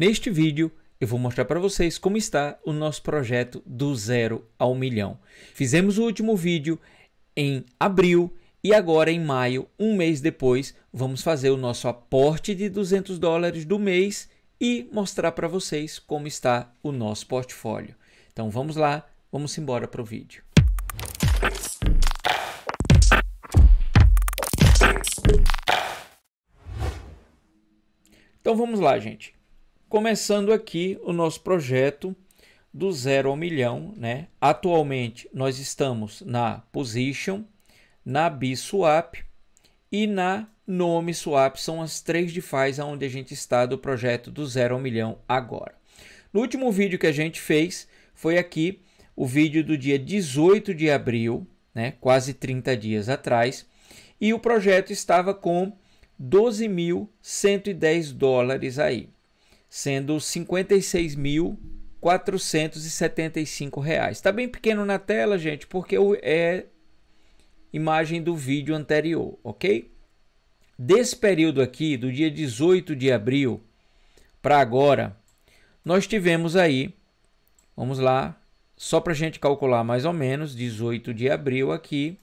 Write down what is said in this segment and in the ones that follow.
Neste vídeo eu vou mostrar para vocês como está o nosso projeto do zero ao milhão. Fizemos o último vídeo em abril e agora em maio, um mês depois, vamos fazer o nosso aporte de 200 dólares do mês e mostrar para vocês como está o nosso portfólio. Então vamos lá, vamos embora para o vídeo. Então vamos lá, gente começando aqui o nosso projeto do zero ao milhão, né? Atualmente nós estamos na position, na biswap e na nome swap, são as três DeFi's onde a gente está do projeto do zero ao milhão agora. No último vídeo que a gente fez foi aqui o vídeo do dia 18 de abril, né? Quase 30 dias atrás, e o projeto estava com 12.110 dólares aí sendo R$ 56.475. Está bem pequeno na tela, gente, porque é imagem do vídeo anterior, ok? Desse período aqui, do dia 18 de abril para agora, nós tivemos aí, vamos lá, só para a gente calcular mais ou menos, 18 de abril aqui,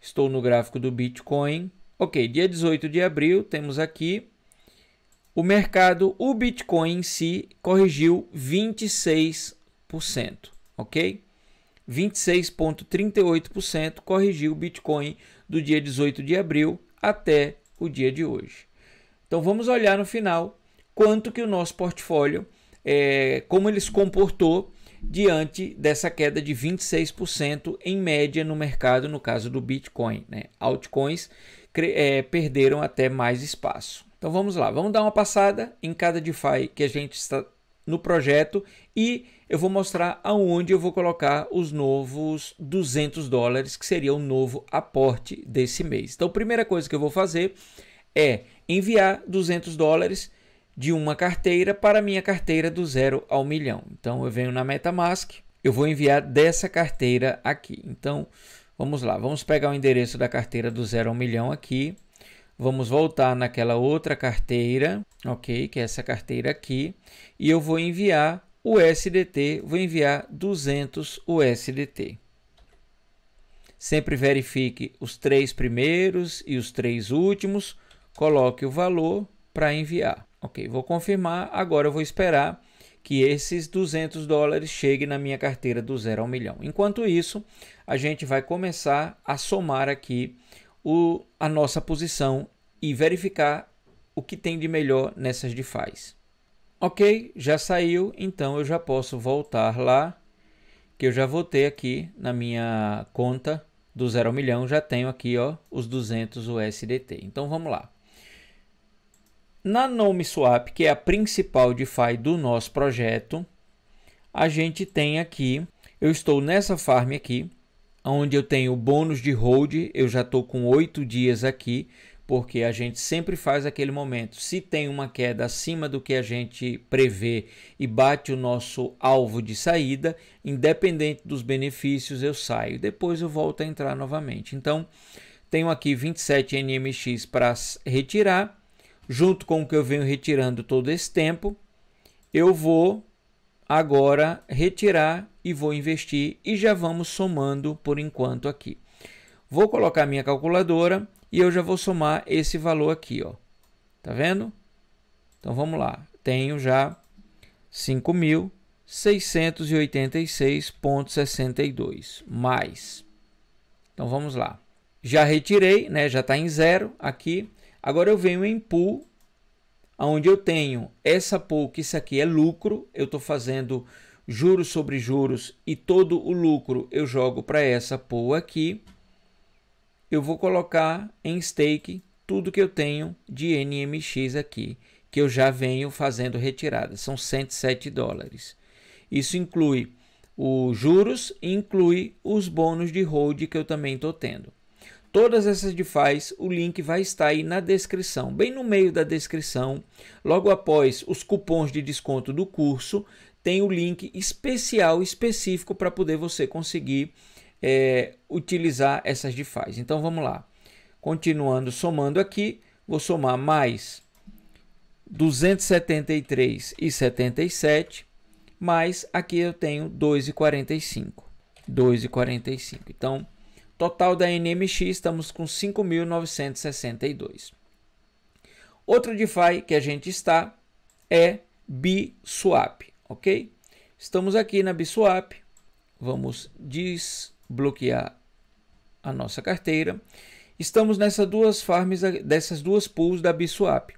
estou no gráfico do Bitcoin, ok, dia 18 de abril, temos aqui o mercado, o Bitcoin em si, corrigiu 26%, ok? 26,38% corrigiu o Bitcoin do dia 18 de abril até o dia de hoje. Então vamos olhar no final quanto que o nosso portfólio, é, como ele se comportou diante dessa queda de 26% em média no mercado, no caso do Bitcoin. Né? Altcoins é, perderam até mais espaço. Então vamos lá, vamos dar uma passada em cada DeFi que a gente está no projeto e eu vou mostrar aonde eu vou colocar os novos 200 dólares, que seria o novo aporte desse mês. Então, a primeira coisa que eu vou fazer é enviar 200 dólares de uma carteira para minha carteira do zero ao milhão. Então, eu venho na MetaMask, eu vou enviar dessa carteira aqui. Então, vamos lá, vamos pegar o endereço da carteira do zero ao milhão aqui. Vamos voltar naquela outra carteira, ok? Que é essa carteira aqui. E eu vou enviar o SDT, vou enviar 200 USDT. Sempre verifique os três primeiros e os três últimos. Coloque o valor para enviar. Ok, vou confirmar. Agora eu vou esperar que esses 200 dólares cheguem na minha carteira do zero ao milhão. Enquanto isso, a gente vai começar a somar aqui o, a nossa posição e verificar o que tem de melhor nessas DeFi's. Ok, já saiu, então eu já posso voltar lá, que eu já voltei aqui na minha conta do zero ao milhão, já tenho aqui ó, os 200 USDT. Então vamos lá. Na Nome Swap, que é a principal DeFi do nosso projeto, a gente tem aqui, eu estou nessa farm aqui, onde eu tenho o bônus de hold, eu já estou com oito dias aqui, porque a gente sempre faz aquele momento. Se tem uma queda acima do que a gente prevê e bate o nosso alvo de saída, independente dos benefícios, eu saio. Depois eu volto a entrar novamente. Então, tenho aqui 27 NMX para retirar, junto com o que eu venho retirando todo esse tempo. Eu vou agora retirar e vou investir e já vamos somando por enquanto aqui. Vou colocar minha calculadora e eu já vou somar esse valor aqui, ó. Tá vendo? Então vamos lá. Tenho já 5.686.62 mais. Então vamos lá. Já retirei, né? Já está em zero aqui. Agora eu venho em pool onde eu tenho essa pouco, isso aqui é lucro, eu estou fazendo juros sobre juros e todo o lucro eu jogo para essa pool aqui, eu vou colocar em stake tudo que eu tenho de NMX aqui, que eu já venho fazendo retirada, são 107 dólares. Isso inclui os juros, inclui os bônus de hold que eu também estou tendo. Todas essas DeFi's, o link vai estar aí na descrição, bem no meio da descrição, logo após os cupons de desconto do curso, tem o link especial, específico para poder você conseguir é, utilizar essas DeFi's. Então vamos lá, continuando somando aqui, vou somar mais 273,77 mais aqui eu tenho 2,45. 2,45. Então Total da NMX estamos com 5.962. Outro DeFi que a gente está é BSwap, ok? Estamos aqui na BSwap, vamos desbloquear a nossa carteira. Estamos nessas duas farms, dessas duas pools da BSwap.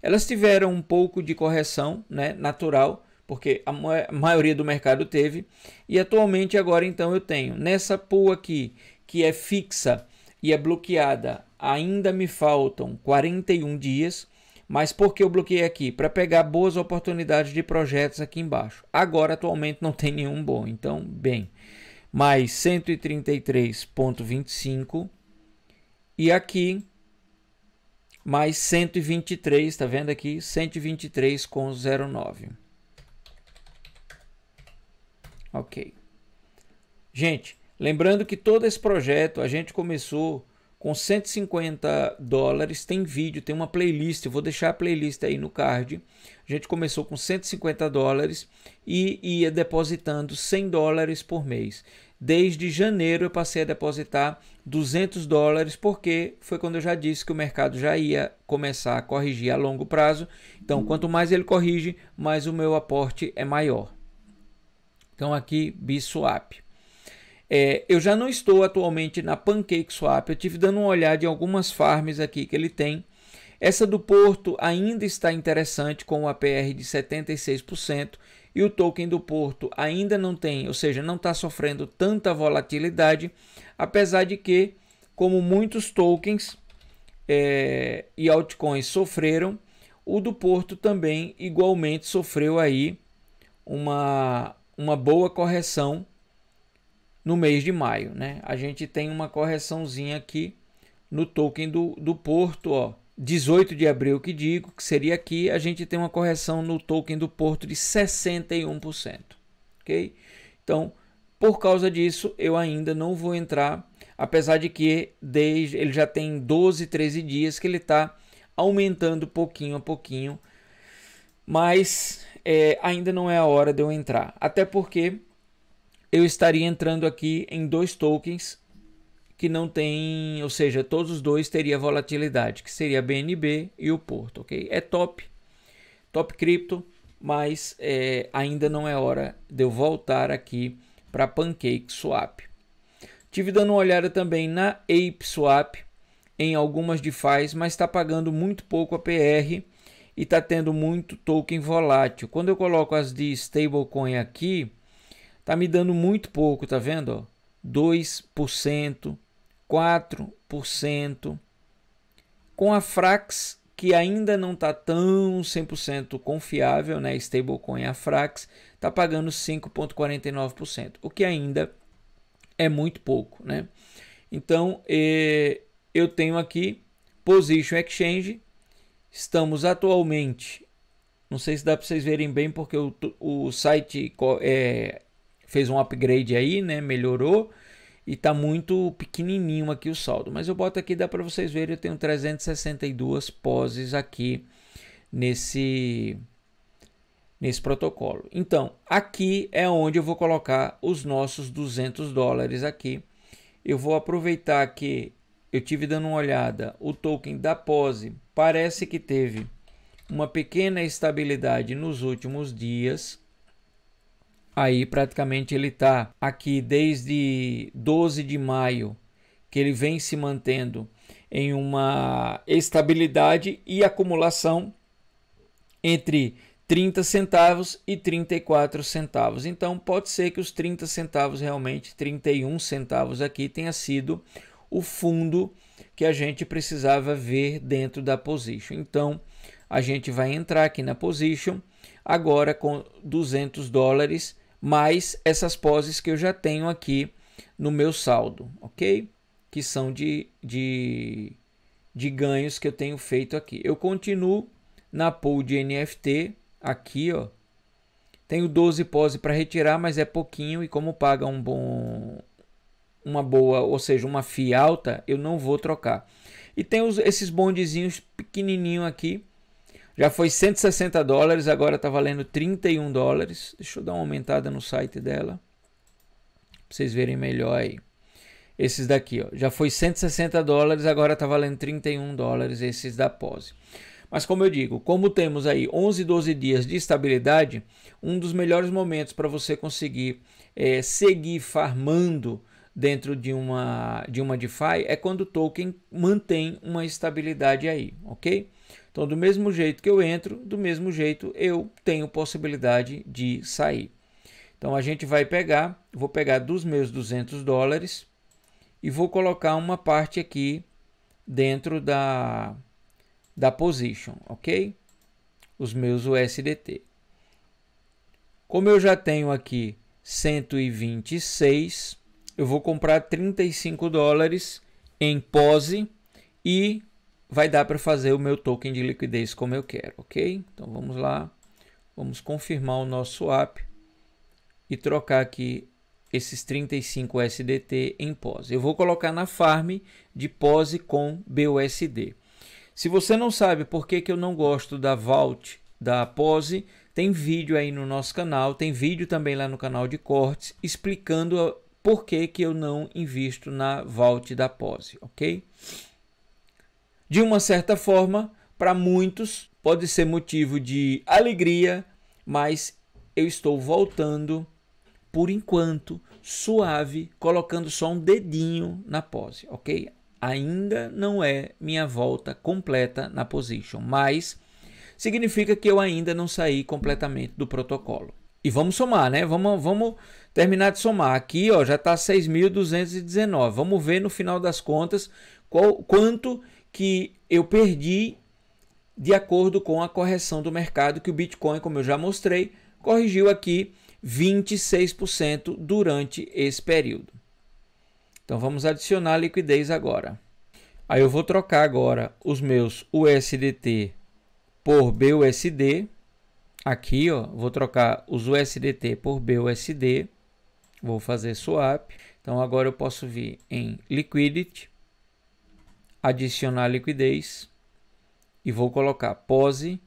Elas tiveram um pouco de correção né, natural, porque a maioria do mercado teve. E atualmente agora então eu tenho nessa pool aqui que é fixa e é bloqueada, ainda me faltam 41 dias. Mas por que eu bloqueei aqui? Para pegar boas oportunidades de projetos aqui embaixo. Agora, atualmente, não tem nenhum bom. Então, bem, mais 133,25 e aqui mais 123, tá vendo aqui? 123,09. Ok. Gente, Lembrando que todo esse projeto a gente começou com 150 dólares. Tem vídeo, tem uma playlist. Eu vou deixar a playlist aí no card. A gente começou com 150 dólares e ia depositando 100 dólares por mês. Desde janeiro eu passei a depositar 200 dólares, porque foi quando eu já disse que o mercado já ia começar a corrigir a longo prazo. Então, quanto mais ele corrige, mais o meu aporte é maior. Então, aqui, Biswap. É, eu já não estou atualmente na PancakeSwap, eu tive dando uma olhada em algumas farms aqui que ele tem. Essa do Porto ainda está interessante com o APR de 76% e o token do Porto ainda não tem, ou seja, não está sofrendo tanta volatilidade, apesar de que, como muitos tokens é, e altcoins sofreram, o do Porto também igualmente sofreu aí uma, uma boa correção no mês de maio. Né? A gente tem uma correçãozinha aqui no token do, do Porto, ó, 18 de abril que digo, que seria aqui, a gente tem uma correção no token do Porto de 61%. Ok? Então, por causa disso, eu ainda não vou entrar, apesar de que desde ele já tem 12, 13 dias que ele está aumentando pouquinho a pouquinho, mas é, ainda não é a hora de eu entrar. Até porque eu estaria entrando aqui em dois tokens que não tem, ou seja, todos os dois teria volatilidade, que seria a BNB e o Porto, ok? É top, top cripto, mas é, ainda não é hora de eu voltar aqui para Pancake Swap. Tive dando uma olhada também na Ape Swap, em algumas DeFi, mas está pagando muito pouco a PR e está tendo muito token volátil. Quando eu coloco as de stablecoin aqui, Tá me dando muito pouco, tá vendo? Ó, 2%, 4%. Com a Frax, que ainda não tá tão 100% confiável, né? Stablecoin a Frax, tá pagando 5,49%, o que ainda é muito pouco, né? Então, eh, eu tenho aqui Position Exchange, estamos atualmente, não sei se dá para vocês verem bem, porque o, o site é, fez um upgrade aí, né? Melhorou e tá muito pequenininho aqui o saldo, mas eu boto aqui dá para vocês verem, eu tenho 362 poses aqui nesse nesse protocolo. Então, aqui é onde eu vou colocar os nossos 200 dólares aqui. Eu vou aproveitar que eu tive dando uma olhada, o token da pose parece que teve uma pequena estabilidade nos últimos dias Aí praticamente ele está aqui desde 12 de maio, que ele vem se mantendo em uma estabilidade e acumulação entre 30 centavos e 34 centavos. Então pode ser que os 30 centavos realmente 31 centavos aqui tenha sido o fundo que a gente precisava ver dentro da position. Então a gente vai entrar aqui na position agora com 200 dólares mais essas poses que eu já tenho aqui no meu saldo, ok? Que são de, de, de ganhos que eu tenho feito aqui. Eu continuo na pool de NFT aqui, ó. Tenho 12 poses para retirar, mas é pouquinho e como paga um bom uma boa, ou seja, uma FII alta, eu não vou trocar. E tem os, esses bondezinhos pequenininho aqui já foi 160 dólares, agora está valendo 31 dólares. Deixa eu dar uma aumentada no site dela. Pra vocês verem melhor aí. Esses daqui, ó. Já foi 160 dólares, agora está valendo 31 dólares esses da Pose. Mas como eu digo, como temos aí 11, 12 dias de estabilidade, um dos melhores momentos para você conseguir é, seguir farmando dentro de uma, de uma DeFi é quando o token mantém uma estabilidade aí, ok? Então, do mesmo jeito que eu entro, do mesmo jeito eu tenho possibilidade de sair. Então, a gente vai pegar, vou pegar dos meus 200 dólares e vou colocar uma parte aqui dentro da, da position, ok? Os meus USDT. Como eu já tenho aqui 126, eu vou comprar 35 dólares em pose e vai dar para fazer o meu token de liquidez como eu quero, ok? Então vamos lá, vamos confirmar o nosso app e trocar aqui esses 35 SDT em POSE. Eu vou colocar na farm de POSE com BUSD. Se você não sabe por que, que eu não gosto da Vault da POSE, tem vídeo aí no nosso canal, tem vídeo também lá no canal de cortes explicando por que, que eu não invisto na vault da pose, ok? De uma certa forma, para muitos pode ser motivo de alegria, mas eu estou voltando por enquanto suave, colocando só um dedinho na pose, ok? Ainda não é minha volta completa na position, mas significa que eu ainda não saí completamente do protocolo. E vamos somar, né? Vamos, vamos terminar de somar. Aqui ó, já está 6.219. Vamos ver no final das contas qual, quanto que eu perdi de acordo com a correção do mercado, que o Bitcoin, como eu já mostrei, corrigiu aqui 26% durante esse período. Então vamos adicionar liquidez agora. Aí eu vou trocar agora os meus USDT por BUSD. Aqui, ó, vou trocar os USDT por BUSD. Vou fazer swap. Então agora eu posso vir em liquidity, adicionar liquidez e vou colocar pose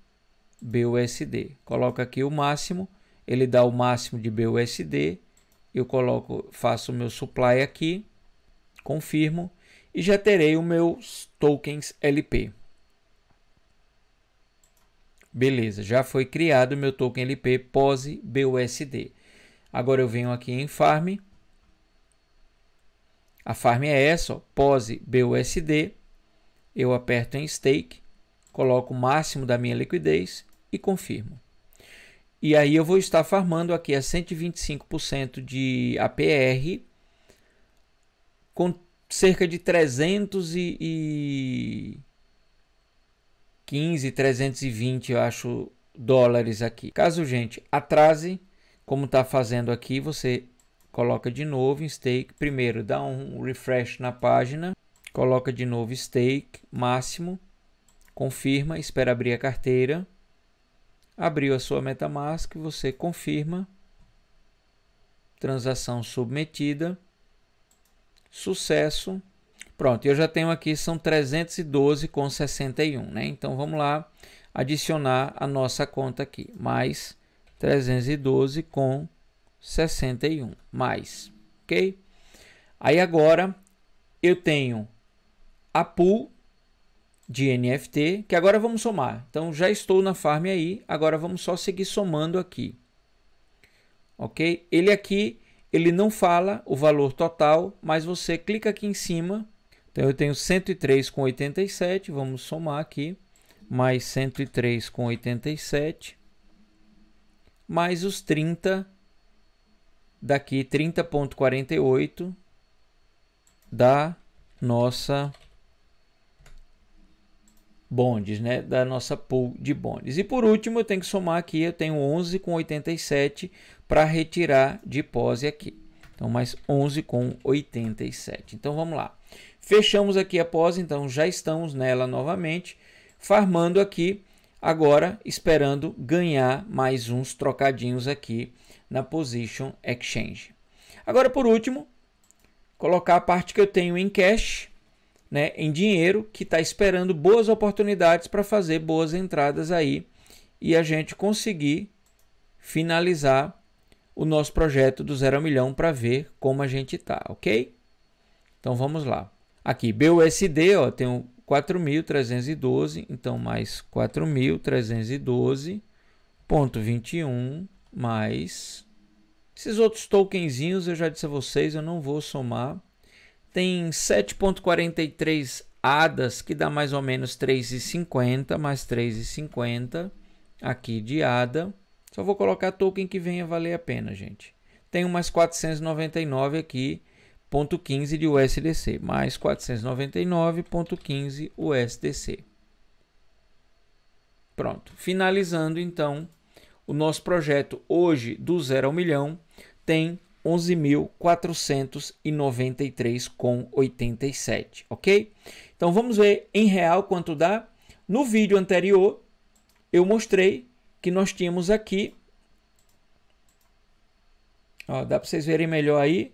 BUSD. Coloca aqui o máximo, ele dá o máximo de BUSD. Eu coloco, faço o meu supply aqui, confirmo e já terei o meus tokens LP. Beleza, já foi criado o meu token LP POSE BUSD. Agora eu venho aqui em Farm. A farm é essa, ó, POSE BUSD. Eu aperto em Stake, coloco o máximo da minha liquidez e confirmo. E aí eu vou estar farmando aqui a 125% de APR com cerca de 315, 320, eu acho, dólares aqui. Caso, gente, atrase como está fazendo aqui, você coloca de novo em stake. Primeiro, dá um refresh na página, coloca de novo stake máximo, confirma, espera abrir a carteira. Abriu a sua MetaMask, você confirma. Transação submetida. Sucesso. Pronto, eu já tenho aqui, são 312,61, né? Então, vamos lá adicionar a nossa conta aqui. Mais 312 com 61 mais, ok? Aí agora eu tenho a pool de NFT, que agora vamos somar. Então já estou na farm aí, agora vamos só seguir somando aqui. OK? Ele aqui, ele não fala o valor total, mas você clica aqui em cima. Então eu tenho 103 com 87, vamos somar aqui, mais 103 com 87 mais os 30 daqui, 30.48 da nossa bondes, né, da nossa pool de bondes. E por último, eu tenho que somar aqui, eu tenho 11 com 87 para retirar de pose aqui. Então, mais 11 com 87. Então, vamos lá. Fechamos aqui a pose, então já estamos nela novamente, farmando aqui Agora, esperando ganhar mais uns trocadinhos aqui na Position Exchange. Agora, por último, colocar a parte que eu tenho em cash, né, em dinheiro, que está esperando boas oportunidades para fazer boas entradas aí e a gente conseguir finalizar o nosso projeto do zero milhão para ver como a gente tá, ok? Então vamos lá. Aqui, BUSD, ó, tem um 4.312, então mais 4.312.21 mais esses outros tokenzinhos eu já disse a vocês, eu não vou somar. Tem 7.43 ADAS, que dá mais ou menos 3,50 mais 3,50 aqui de ADA. Só vou colocar token que venha valer a pena, gente. Tem umas 499 aqui 499.15 de USDC mais 499.15 USDC. Pronto. Finalizando então, o nosso projeto hoje do zero ao milhão tem 11.493,87, ok? Então vamos ver em real quanto dá. No vídeo anterior, eu mostrei que nós tínhamos aqui, ó, dá para vocês verem melhor aí,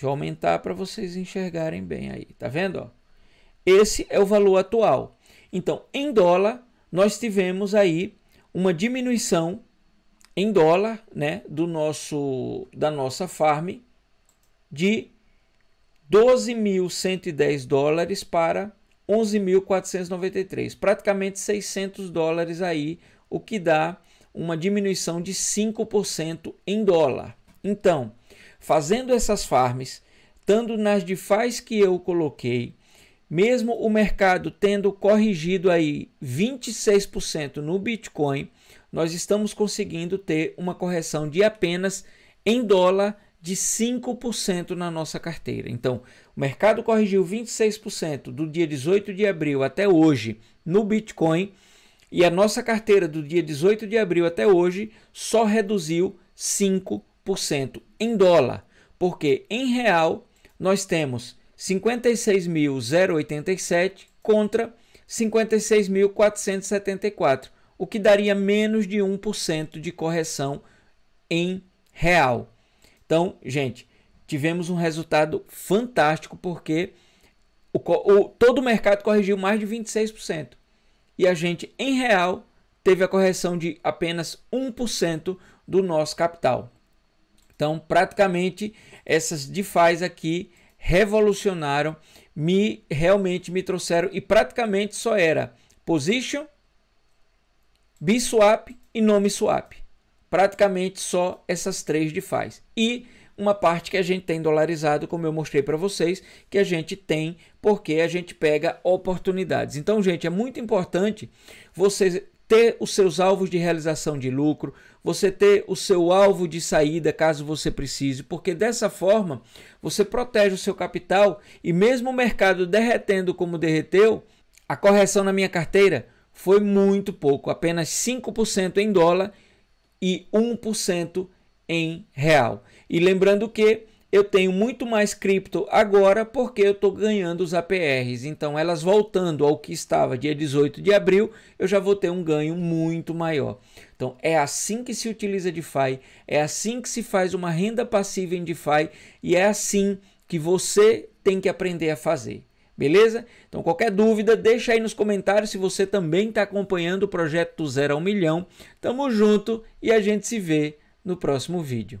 Deixa eu aumentar para vocês enxergarem bem aí. Tá vendo? Ó? Esse é o valor atual. Então, em dólar, nós tivemos aí uma diminuição em dólar, né, do nosso da nossa farm de 12.110 dólares para 11.493, praticamente 600 dólares aí, o que dá uma diminuição de 5% em dólar. Então, fazendo essas farms, estando nas DeFi's que eu coloquei, mesmo o mercado tendo corrigido aí 26% no Bitcoin, nós estamos conseguindo ter uma correção de apenas em dólar de 5% na nossa carteira. Então, o mercado corrigiu 26% do dia 18 de abril até hoje no Bitcoin e a nossa carteira do dia 18 de abril até hoje só reduziu 5% cento em dólar, porque em real nós temos 56.087 contra 56.474, o que daria menos de 1% de correção em real. Então, gente, tivemos um resultado fantástico porque o, o, todo o mercado corrigiu mais de 26%. E a gente, em real, teve a correção de apenas 1% do nosso capital. Então, praticamente essas DeFi's aqui revolucionaram, me realmente me trouxeram e praticamente só era position, biswap e nome swap. Praticamente só essas três DeFi's. E uma parte que a gente tem dolarizado, como eu mostrei para vocês, que a gente tem porque a gente pega oportunidades. Então, gente, é muito importante vocês ter os seus alvos de realização de lucro, você ter o seu alvo de saída caso você precise, porque dessa forma você protege o seu capital e mesmo o mercado derretendo como derreteu, a correção na minha carteira foi muito pouco, apenas 5% em dólar e 1% em real. E lembrando que eu tenho muito mais cripto agora porque eu estou ganhando os APRs. Então, elas voltando ao que estava dia 18 de abril, eu já vou ter um ganho muito maior. Então, é assim que se utiliza DeFi, é assim que se faz uma renda passiva em DeFi e é assim que você tem que aprender a fazer. Beleza? Então, qualquer dúvida, deixa aí nos comentários se você também está acompanhando o projeto do Zero ao Milhão. Tamo junto e a gente se vê no próximo vídeo.